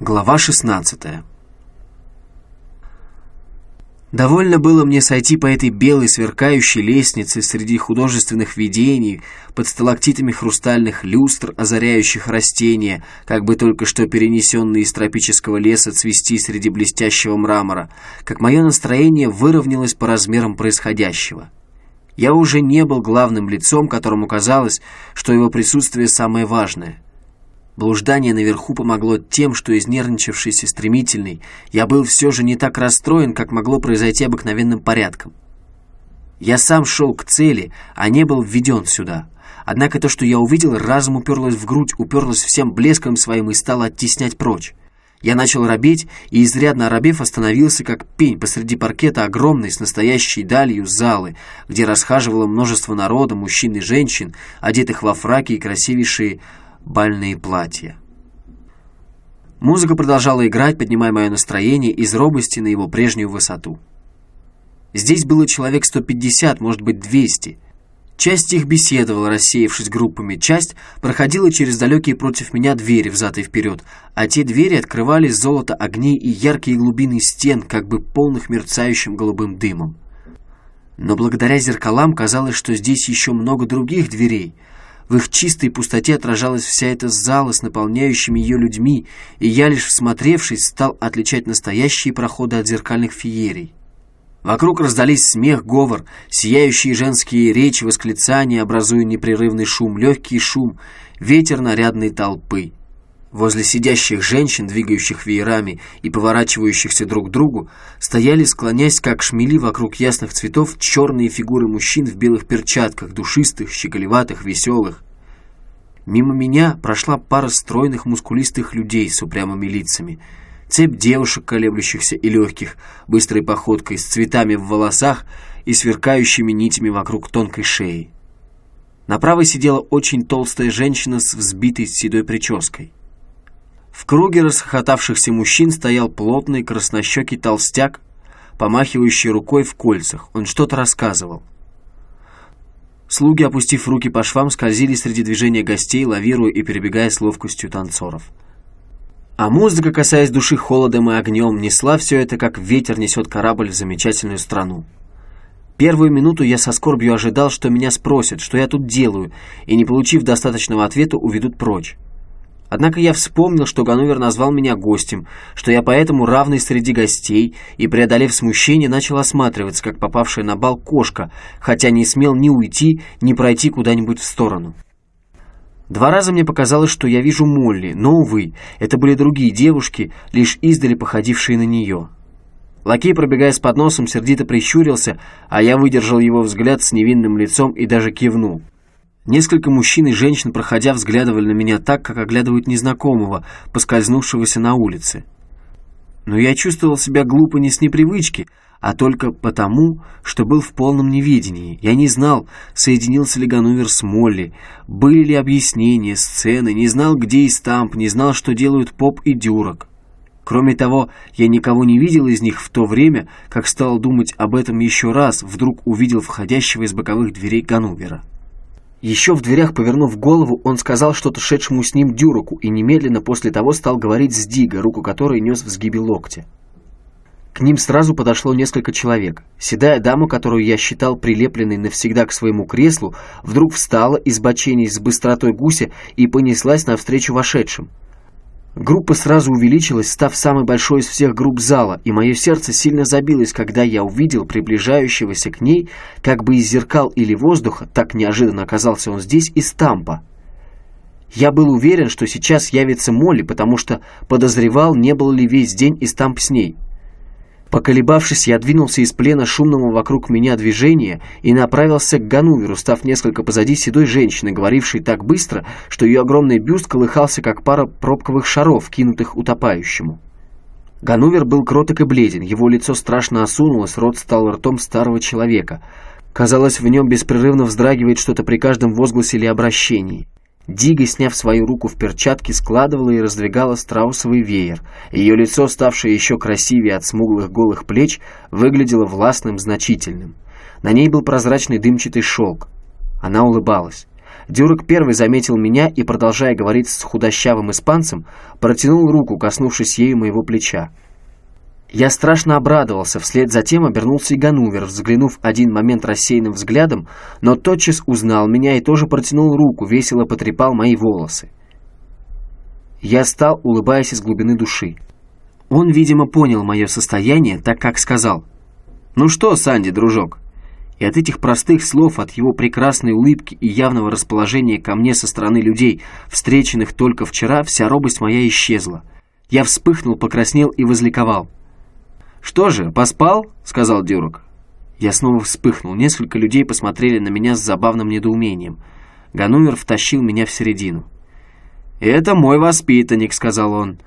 Глава 16. Довольно было мне сойти по этой белой сверкающей лестнице среди художественных видений, под сталактитами хрустальных люстр, озаряющих растения, как бы только что перенесенные из тропического леса цвести среди блестящего мрамора, как мое настроение выровнялось по размерам происходящего. Я уже не был главным лицом, которому казалось, что его присутствие самое важное — Блуждание наверху помогло тем, что изнервничавшись и стремительный, я был все же не так расстроен, как могло произойти обыкновенным порядком. Я сам шел к цели, а не был введен сюда. Однако то, что я увидел, разом уперлось в грудь, уперлось всем блеском своим и стало оттеснять прочь. Я начал робеть, и изрядно оробев остановился, как пень посреди паркета огромной с настоящей далью залы, где расхаживало множество народа, мужчин и женщин, одетых во фраки и красивейшие бальные платья. Музыка продолжала играть, поднимая мое настроение из робости на его прежнюю высоту. Здесь было человек 150, может быть 200. Часть их беседовала, рассеявшись группами, часть проходила через далекие против меня двери взад и вперед, а те двери открывали золото огней и яркие глубины стен, как бы полных мерцающим голубым дымом. Но благодаря зеркалам казалось, что здесь еще много других дверей — в их чистой пустоте отражалась вся эта зала с наполняющими ее людьми, и я, лишь всмотревшись, стал отличать настоящие проходы от зеркальных феерий. Вокруг раздались смех, говор, сияющие женские речи, восклицания, образуя непрерывный шум, легкий шум, ветер нарядной толпы. Возле сидящих женщин, двигающих веерами и поворачивающихся друг к другу, стояли, склонясь как шмели вокруг ясных цветов, черные фигуры мужчин в белых перчатках, душистых, щеголеватых, веселых. Мимо меня прошла пара стройных мускулистых людей с упрямыми лицами, цепь девушек, колеблющихся и легких, быстрой походкой, с цветами в волосах и сверкающими нитями вокруг тонкой шеи. Направо сидела очень толстая женщина с взбитой седой прической. В круге расхохотавшихся мужчин стоял плотный краснощекий толстяк, помахивающий рукой в кольцах. Он что-то рассказывал. Слуги, опустив руки по швам, скользили среди движения гостей, лавируя и перебегая с ловкостью танцоров. А музыка, касаясь души холодом и огнем, несла все это, как ветер несет корабль в замечательную страну. Первую минуту я со скорбью ожидал, что меня спросят, что я тут делаю, и, не получив достаточного ответа, уведут прочь. Однако я вспомнил, что Ганновер назвал меня гостем, что я поэтому равный среди гостей, и, преодолев смущение, начал осматриваться, как попавшая на бал кошка, хотя не смел ни уйти, ни пройти куда-нибудь в сторону. Два раза мне показалось, что я вижу Молли, но, увы, это были другие девушки, лишь издали походившие на нее. Лакей, пробегая с подносом, сердито прищурился, а я выдержал его взгляд с невинным лицом и даже кивнул. Несколько мужчин и женщин, проходя, взглядывали на меня так, как оглядывают незнакомого, поскользнувшегося на улице. Но я чувствовал себя глупо не с непривычки, а только потому, что был в полном неведении. Я не знал, соединился ли Ганувер с Молли, были ли объяснения, сцены, не знал, где и стамп, не знал, что делают Поп и Дюрок. Кроме того, я никого не видел из них в то время, как стал думать об этом еще раз, вдруг увидел входящего из боковых дверей Ганувера. Еще в дверях, повернув голову, он сказал что-то шедшему с ним Дюроку и немедленно после того стал говорить с Дига, руку которой нес в сгибе локтя. К ним сразу подошло несколько человек. Седая дама, которую я считал прилепленной навсегда к своему креслу, вдруг встала из бочений с быстротой гуся и понеслась навстречу вошедшим. Группа сразу увеличилась, став самой большой из всех групп зала, и мое сердце сильно забилось, когда я увидел приближающегося к ней, как бы из зеркал или воздуха, так неожиданно оказался он здесь, из тампа. Я был уверен, что сейчас явится Молли, потому что подозревал, не был ли весь день из стамп с ней. Поколебавшись, я двинулся из плена шумного вокруг меня движения и направился к Гануверу, став несколько позади седой женщины, говорившей так быстро, что ее огромный бюст колыхался, как пара пробковых шаров, кинутых утопающему. Ганувер был кроток и бледен, его лицо страшно осунулось, рот стал ртом старого человека. Казалось, в нем беспрерывно вздрагивает что-то при каждом возгласе или обращении. Дига, сняв свою руку в перчатке, складывала и раздвигала страусовый веер. Ее лицо, ставшее еще красивее от смуглых голых плеч, выглядело властным, значительным. На ней был прозрачный дымчатый шелк. Она улыбалась. Дюрок первый заметил меня и, продолжая говорить с худощавым испанцем, протянул руку, коснувшись ею моего плеча. Я страшно обрадовался, вслед за тем обернулся и Ганувер, взглянув один момент рассеянным взглядом, но тотчас узнал меня и тоже протянул руку, весело потрепал мои волосы. Я стал, улыбаясь из глубины души. Он, видимо, понял мое состояние, так как сказал. «Ну что, Санди, дружок?» И от этих простых слов, от его прекрасной улыбки и явного расположения ко мне со стороны людей, встреченных только вчера, вся робость моя исчезла. Я вспыхнул, покраснел и возликовал. «Что же, поспал?» — сказал Дюрок. Я снова вспыхнул. Несколько людей посмотрели на меня с забавным недоумением. Гануэр втащил меня в середину. «Это мой воспитанник», — сказал он.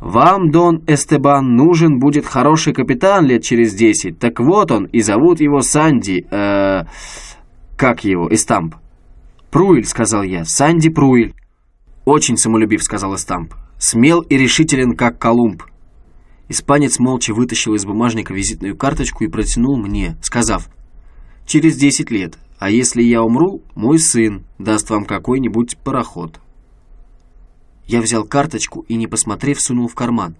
«Вам, Дон Эстебан, нужен будет хороший капитан лет через десять. Так вот он, и зовут его Санди... Э, как его? Эстамп». «Пруэль», — сказал я. «Санди Пруэль». «Очень самолюбив», — сказал Эстамп. «Смел и решителен, как Колумб». Испанец молча вытащил из бумажника визитную карточку и протянул мне, сказав, «Через 10 лет, а если я умру, мой сын даст вам какой-нибудь пароход». Я взял карточку и, не посмотрев, сунул в карман.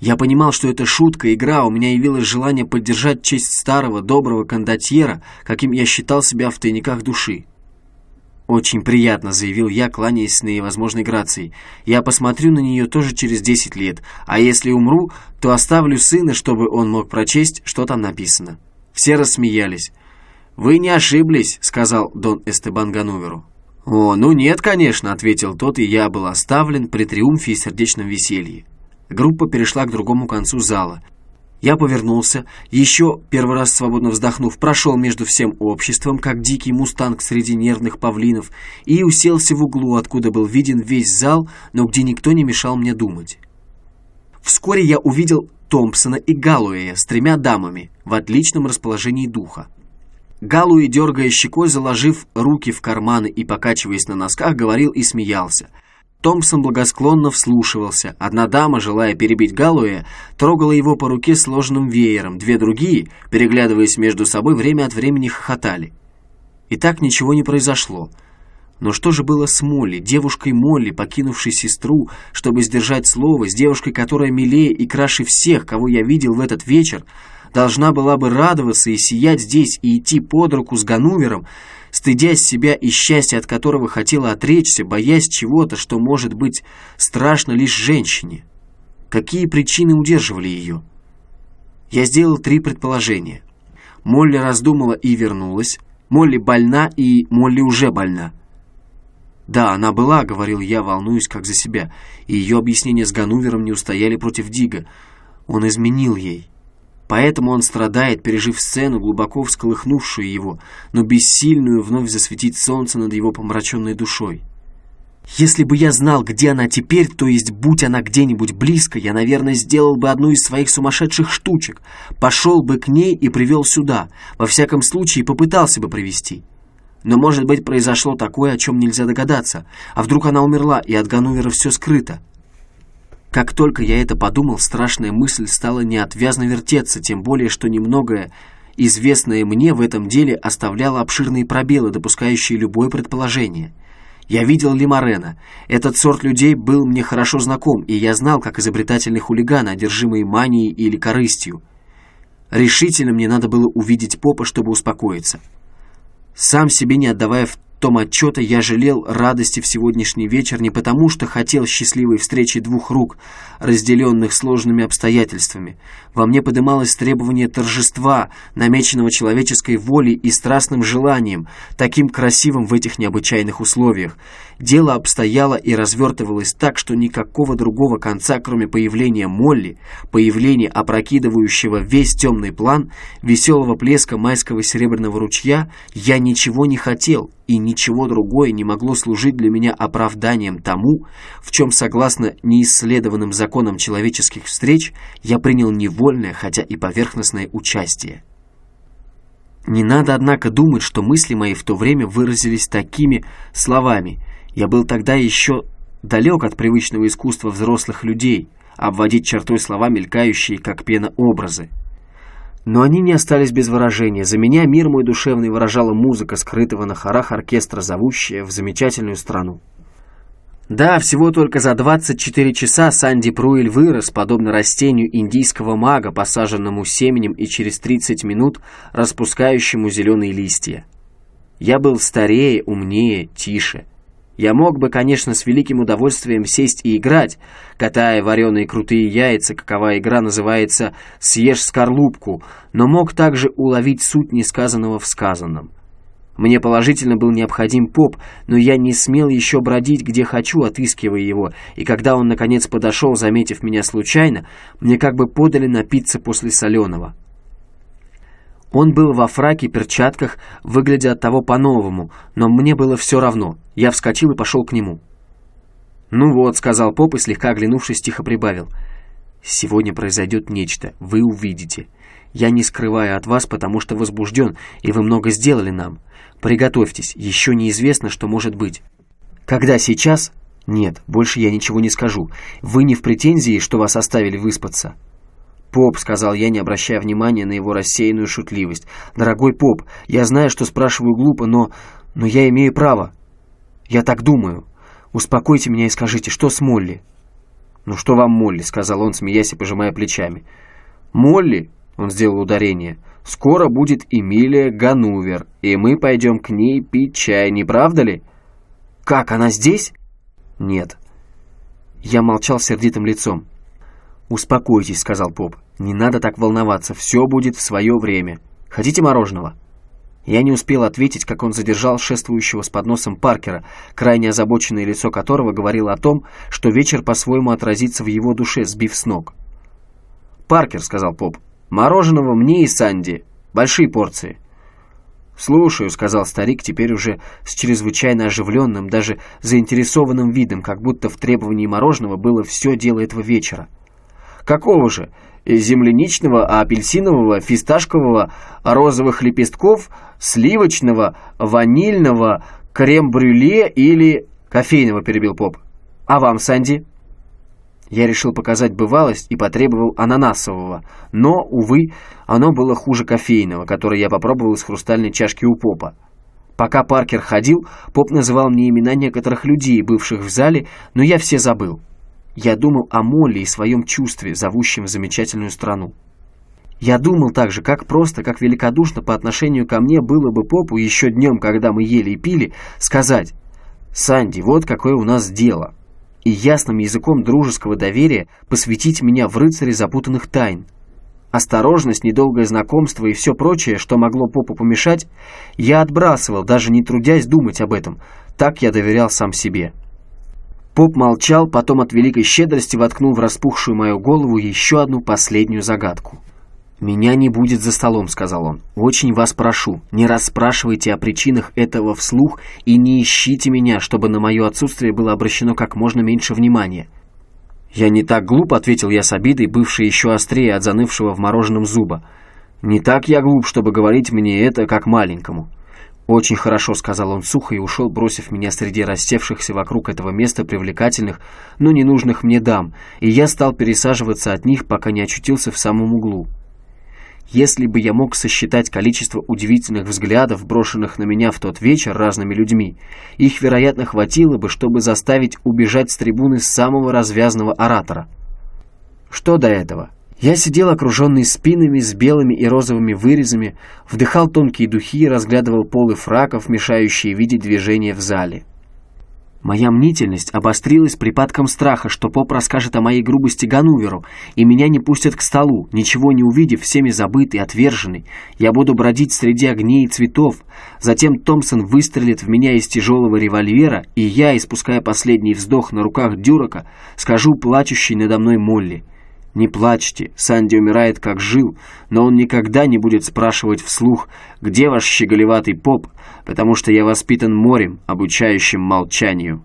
Я понимал, что это шутка, игра, у меня явилось желание поддержать честь старого, доброго кондотьера, каким я считал себя в тайниках души. «Очень приятно», — заявил я, кланяясь наивозможной грацией. «Я посмотрю на нее тоже через десять лет, а если умру, то оставлю сына, чтобы он мог прочесть, что там написано». Все рассмеялись. «Вы не ошиблись», — сказал Дон Эстебан Гануверу. «О, ну нет, конечно», — ответил тот, и я был оставлен при триумфе и сердечном веселье. Группа перешла к другому концу зала. Я повернулся, еще первый раз свободно вздохнув, прошел между всем обществом, как дикий мустанг среди нервных павлинов, и уселся в углу, откуда был виден весь зал, но где никто не мешал мне думать. Вскоре я увидел Томпсона и Галуэя с тремя дамами в отличном расположении духа. Галуэй дергая щекой, заложив руки в карманы и покачиваясь на носках, говорил и смеялся – Томпсон благосклонно вслушивался. Одна дама, желая перебить Галлоя, трогала его по руке сложным веером. Две другие, переглядываясь между собой, время от времени хохотали. И так ничего не произошло. Но что же было с Молли, девушкой Молли, покинувшей сестру, чтобы сдержать слово, с девушкой, которая милее и краше всех, кого я видел в этот вечер, должна была бы радоваться и сиять здесь, и идти под руку с Ганувером, стыдясь себя и счастья, от которого хотела отречься, боясь чего-то, что может быть страшно лишь женщине. Какие причины удерживали ее? Я сделал три предположения. Молли раздумала и вернулась. Молли больна и Молли уже больна. «Да, она была», — говорил я, волнуюсь как за себя, и ее объяснения с Ганувером не устояли против Дига. Он изменил ей. Поэтому он страдает, пережив сцену, глубоко всколыхнувшую его, но бессильную вновь засветить солнце над его помраченной душой. Если бы я знал, где она теперь, то есть будь она где-нибудь близко, я, наверное, сделал бы одну из своих сумасшедших штучек, пошел бы к ней и привел сюда, во всяком случае попытался бы привести. Но, может быть, произошло такое, о чем нельзя догадаться. А вдруг она умерла, и от Ганувера все скрыто? Как только я это подумал, страшная мысль стала неотвязно вертеться, тем более, что немногое известное мне в этом деле оставляло обширные пробелы, допускающие любое предположение. Я видел Лимарена. Этот сорт людей был мне хорошо знаком, и я знал, как изобретательный хулиган, одержимый манией или корыстью. Решительно мне надо было увидеть попа, чтобы успокоиться. Сам себе не отдавая в том отчета я жалел радости в сегодняшний вечер не потому, что хотел счастливой встречи двух рук, разделенных сложными обстоятельствами. Во мне подымалось требование торжества, намеченного человеческой волей и страстным желанием, таким красивым в этих необычайных условиях. Дело обстояло и развертывалось так, что никакого другого конца, кроме появления Молли, появления опрокидывающего весь темный план, веселого плеска майского серебряного ручья, я ничего не хотел и ничего другое не могло служить для меня оправданием тому, в чем, согласно неисследованным законам человеческих встреч, я принял невольное, хотя и поверхностное участие. Не надо, однако, думать, что мысли мои в то время выразились такими словами. Я был тогда еще далек от привычного искусства взрослых людей, обводить чертой слова, мелькающие, как пена, образы. Но они не остались без выражения. За меня мир мой душевный выражала музыка, скрытого на хорах оркестра, зовущая в замечательную страну. Да, всего только за 24 часа Санди Пруэль вырос, подобно растению индийского мага, посаженному семенем и через 30 минут распускающему зеленые листья. Я был старее, умнее, тише. Я мог бы, конечно, с великим удовольствием сесть и играть, катая вареные крутые яйца, какова игра называется «Съешь скорлупку», но мог также уловить суть несказанного в сказанном. Мне положительно был необходим поп, но я не смел еще бродить, где хочу, отыскивая его, и когда он, наконец, подошел, заметив меня случайно, мне как бы подали напиться после соленого. Он был во фраке и перчатках, выглядя от того по-новому, но мне было все равно. Я вскочил и пошел к нему. «Ну вот», — сказал поп и, слегка оглянувшись, тихо прибавил. «Сегодня произойдет нечто, вы увидите. Я не скрываю от вас, потому что возбужден, и вы много сделали нам. Приготовьтесь, еще неизвестно, что может быть». «Когда сейчас?» «Нет, больше я ничего не скажу. Вы не в претензии, что вас оставили выспаться?» «Поп», — сказал я, не обращая внимания на его рассеянную шутливость. «Дорогой поп, я знаю, что спрашиваю глупо, но... но я имею право. Я так думаю. Успокойте меня и скажите, что с Молли?» «Ну что вам Молли?» — сказал он, смеясь и пожимая плечами. «Молли?» — он сделал ударение. «Скоро будет Эмилия Ганувер, и мы пойдем к ней пить чай, не правда ли?» «Как, она здесь?» «Нет». Я молчал сердитым лицом. «Успокойтесь», — сказал поп. «Не надо так волноваться, все будет в свое время. Хотите мороженого?» Я не успел ответить, как он задержал шествующего с подносом Паркера, крайне озабоченное лицо которого говорило о том, что вечер по-своему отразится в его душе, сбив с ног. «Паркер», — сказал поп, — «мороженого мне и Санди. Большие порции». «Слушаю», — сказал старик, теперь уже с чрезвычайно оживленным, даже заинтересованным видом, как будто в требовании мороженого было все дело этого вечера. Какого же? земляничного, апельсинового, фисташкового, розовых лепестков, сливочного, ванильного, крем-брюле или... Кофейного перебил Поп. А вам, Санди? Я решил показать бывалость и потребовал ананасового, но, увы, оно было хуже кофейного, который я попробовал из хрустальной чашки у Попа. Пока Паркер ходил, Поп называл мне имена некоторых людей, бывших в зале, но я все забыл. Я думал о Молли и своем чувстве, зовущем в замечательную страну. Я думал также, как просто, как великодушно по отношению ко мне было бы попу еще днем, когда мы ели и пили, сказать «Санди, вот какое у нас дело», и ясным языком дружеского доверия посвятить меня в рыцаре запутанных тайн. Осторожность, недолгое знакомство и все прочее, что могло попу помешать, я отбрасывал, даже не трудясь думать об этом, так я доверял сам себе». Поп молчал, потом от великой щедрости воткнул в распухшую мою голову еще одну последнюю загадку. «Меня не будет за столом», — сказал он. «Очень вас прошу, не расспрашивайте о причинах этого вслух и не ищите меня, чтобы на мое отсутствие было обращено как можно меньше внимания». «Я не так глуп», — ответил я с обидой, бывший еще острее от занывшего в мороженом зуба. «Не так я глуп, чтобы говорить мне это как маленькому». «Очень хорошо», — сказал он сухо и ушел, бросив меня среди рассевшихся вокруг этого места привлекательных, но ненужных мне дам, и я стал пересаживаться от них, пока не очутился в самом углу. Если бы я мог сосчитать количество удивительных взглядов, брошенных на меня в тот вечер разными людьми, их, вероятно, хватило бы, чтобы заставить убежать с трибуны самого развязного оратора. Что до этого? Я сидел окруженный спинами с белыми и розовыми вырезами, вдыхал тонкие духи и разглядывал полы фраков, мешающие видеть движение в зале. Моя мнительность обострилась припадком страха, что поп расскажет о моей грубости Гануверу, и меня не пустят к столу, ничего не увидев, всеми забытый, отверженный. Я буду бродить среди огней и цветов. Затем Томпсон выстрелит в меня из тяжелого револьвера, и я, испуская последний вздох на руках Дюрака, скажу плачущей надо мной Молли. Не плачьте, Санди умирает, как жил, но он никогда не будет спрашивать вслух, где ваш щеголеватый поп, потому что я воспитан морем, обучающим молчанию.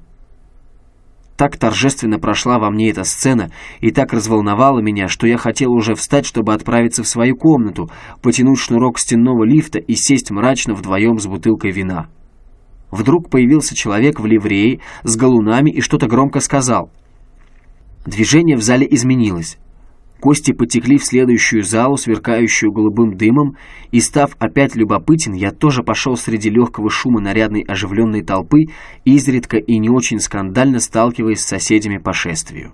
Так торжественно прошла во мне эта сцена и так разволновала меня, что я хотел уже встать, чтобы отправиться в свою комнату, потянуть шнурок стенного лифта и сесть мрачно вдвоем с бутылкой вина. Вдруг появился человек в ливрее с галунами и что-то громко сказал. Движение в зале изменилось. Кости потекли в следующую залу, сверкающую голубым дымом, и, став опять любопытен, я тоже пошел среди легкого шума нарядной оживленной толпы, изредка и не очень скандально сталкиваясь с соседями по шествию.